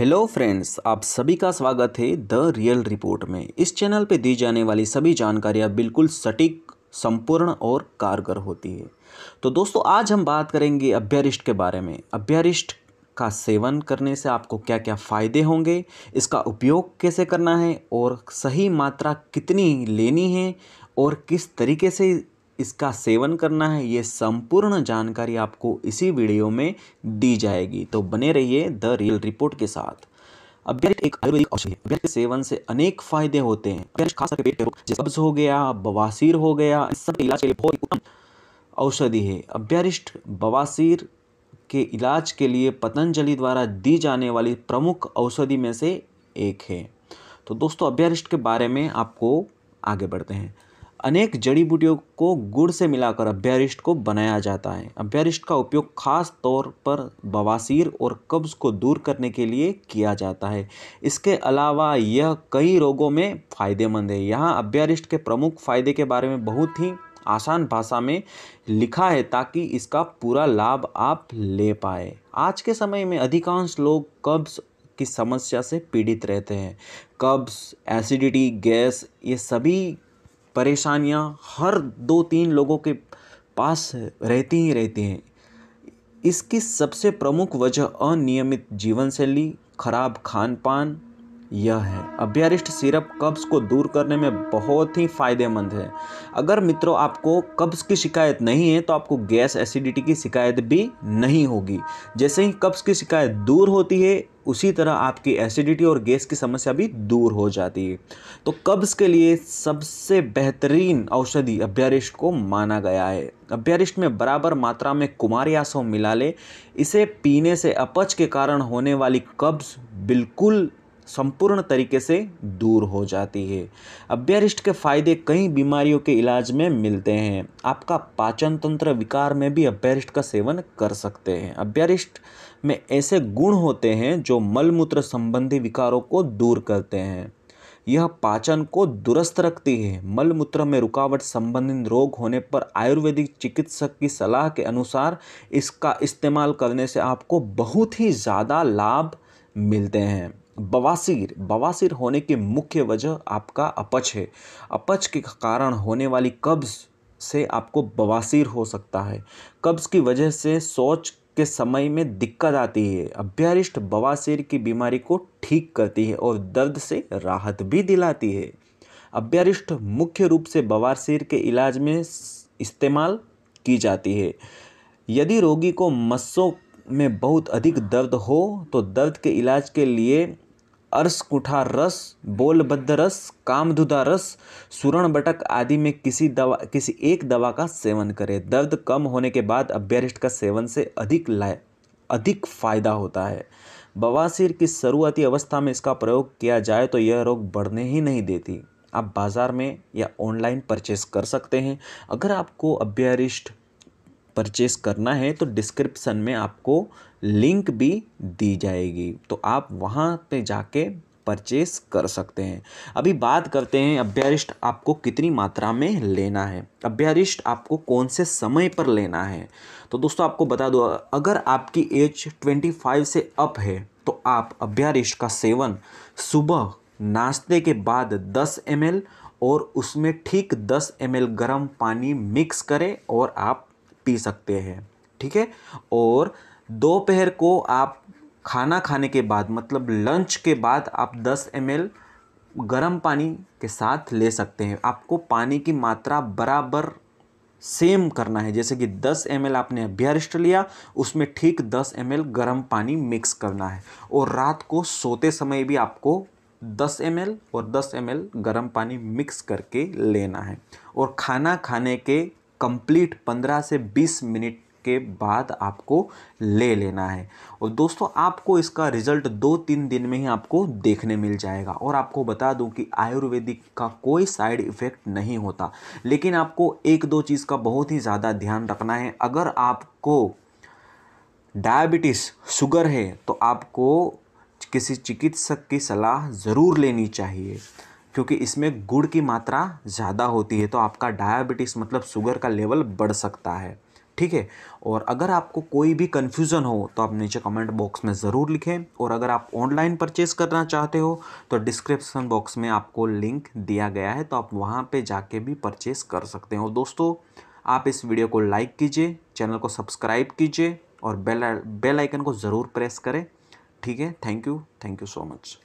hello friends आप सभी का स्वागत है द रियल रिपोर्ट में इस चैनल पर दी जाने वाली सभी जानकारियाँ बिल्कुल सटीक संपूर्ण और कारगर होती है तो दोस्तों आज हम बात करेंगे अभ्यारिष्ट के बारे में अभ्यारिष्ट का सेवन करने से आपको क्या क्या फ़ायदे होंगे इसका उपयोग कैसे करना है और सही मात्रा कितनी लेनी है और किस तरीके से इसका सेवन करना है ये संपूर्ण जानकारी आपको इसी वीडियो में दी जाएगी तो बने रहिए द रियल रिपोर्ट के साथ अभ्यर्थ एक आयुर्वेदिक औषधि है के सेवन से अनेक फायदे होते हैं अभ्यर्थ खास करके पेट के रोग जैसे हो गया बवासीर हो गया इस सब इलाज के लिए बहुत उत्तम औषधि है अभ्यरिष्ट बवासीर के इलाज के लिए पतंजलि द्वारा दी जाने वाली प्रमुख औषधि में से एक है तो दोस्तों अभ्यरिष्ट के बारे में आपको आगे बढ़ते हैं अनेक जड़ी बूटियों को गुड़ से मिलाकर अभ्यारिष्ट को बनाया जाता है अभ्यारिष्ट का उपयोग खास तौर पर बवासीर और कब्ज़ को दूर करने के लिए किया जाता है इसके अलावा यह कई रोगों में फ़ायदेमंद है यहाँ अभ्यारिष्ट के प्रमुख फ़ायदे के बारे में बहुत ही आसान भाषा में लिखा है ताकि इसका पूरा लाभ आप ले पाए आज के समय में अधिकांश लोग कब्ज़ की समस्या से पीड़ित रहते हैं कब्ज़ एसिडिटी गैस ये सभी परेशानियाँ हर दो तीन लोगों के पास रहती ही रहती हैं इसकी सबसे प्रमुख वजह अनियमित जीवन शैली खराब खान पान यह है अभ्यारिष्ट सिरप कब्ज़ को दूर करने में बहुत ही फ़ायदेमंद है अगर मित्रों आपको कब्ज़ की शिकायत नहीं है तो आपको गैस एसिडिटी की शिकायत भी नहीं होगी जैसे ही कब्ज़ की शिकायत दूर होती है उसी तरह आपकी एसिडिटी और गैस की समस्या भी दूर हो जाती है तो कब्ज़ के लिए सबसे बेहतरीन औषधि अभ्यारिष्ट को माना गया है अभ्यारिष्ट में बराबर मात्रा में कुमारियासो मिला ले इसे पीने से अपच के कारण होने वाली कब्ज़ बिल्कुल संपूर्ण तरीके से दूर हो जाती है अभ्यरिष्ट के फायदे कई बीमारियों के इलाज में मिलते हैं आपका पाचन तंत्र विकार में भी अभ्यरिष्ट का सेवन कर सकते हैं अभ्यरिष्ट में ऐसे गुण होते हैं जो मलमूत्र संबंधी विकारों को दूर करते हैं यह पाचन को दुरुस्त रखती है मलमूत्र में रुकावट संबंधित रोग होने पर आयुर्वेदिक चिकित्सक की सलाह के अनुसार इसका इस्तेमाल करने से आपको बहुत ही ज़्यादा लाभ मिलते हैं बवासीर बवासीर होने की मुख्य वजह आपका अपच है अपच के कारण होने वाली कब्ज़ से आपको बवासीर हो सकता है कब्ज़ की वजह से सोच के समय में दिक्कत आती है अभ्यारिष्ट बवासीर की बीमारी को ठीक करती है और दर्द से राहत भी दिलाती है अभ्यारिष्ट मुख्य रूप से बवासीर के इलाज में इस्तेमाल की जाती है यदि रोगी को मस्सों में बहुत अधिक दर्द हो तो दर्द के इलाज के लिए अर्स कुठा रस बोलबद्ध रस कामधुदा रस सुरण बटक आदि में किसी दवा किसी एक दवा का सेवन करें दर्द कम होने के बाद अभ्यरिष्ट का सेवन से अधिक लाए अधिक फायदा होता है बवासीर की शुरुआती अवस्था में इसका प्रयोग किया जाए तो यह रोग बढ़ने ही नहीं देती आप बाज़ार में या ऑनलाइन परचेस कर सकते हैं अगर आपको अभ्यरिष्ट परचेस करना है तो डिस्क्रिप्सन में आपको लिंक भी दी जाएगी तो आप वहाँ पे जाके परचेस कर सकते हैं अभी बात करते हैं अभ्यारिष्ट आपको कितनी मात्रा में लेना है अभ्यारिष्ट आपको कौन से समय पर लेना है तो दोस्तों आपको बता दो अगर आपकी एज 25 से अप है तो आप अभ्यारिष्ट का सेवन सुबह नाश्ते के बाद 10 एम और उसमें ठीक 10 एम गर्म पानी मिक्स करें और आप पी सकते हैं ठीक है और दोपहर को आप खाना खाने के बाद मतलब लंच के बाद आप 10 एम गर्म पानी के साथ ले सकते हैं आपको पानी की मात्रा बराबर सेम करना है जैसे कि 10 एम आपने अभ्यारिष्ट लिया उसमें ठीक 10 एम गर्म पानी मिक्स करना है और रात को सोते समय भी आपको 10 एम और 10 एम गर्म पानी मिक्स करके लेना है और खाना खाने के कंप्लीट 15 से 20 मिनट के बाद आपको ले लेना है और दोस्तों आपको इसका रिजल्ट दो तीन दिन में ही आपको देखने मिल जाएगा और आपको बता दूं कि आयुर्वेदिक का कोई साइड इफ़ेक्ट नहीं होता लेकिन आपको एक दो चीज़ का बहुत ही ज़्यादा ध्यान रखना है अगर आपको डायबिटीज़ शुगर है तो आपको किसी चिकित्सक की सलाह ज़रूर लेनी चाहिए क्योंकि इसमें गुड़ की मात्रा ज़्यादा होती है तो आपका डायबिटीज़ मतलब शुगर का लेवल बढ़ सकता है ठीक है और अगर आपको कोई भी कन्फ्यूज़न हो तो आप नीचे कमेंट बॉक्स में ज़रूर लिखें और अगर आप ऑनलाइन परचेज़ करना चाहते हो तो डिस्क्रिप्सन बॉक्स में आपको लिंक दिया गया है तो आप वहाँ पर जाके भी परचेस कर सकते हैं और दोस्तों आप इस वीडियो को लाइक कीजिए चैनल को सब्सक्राइब कीजिए और बेल बेल आइकन को ज़रूर प्रेस करें ठीक है thank you thank you so much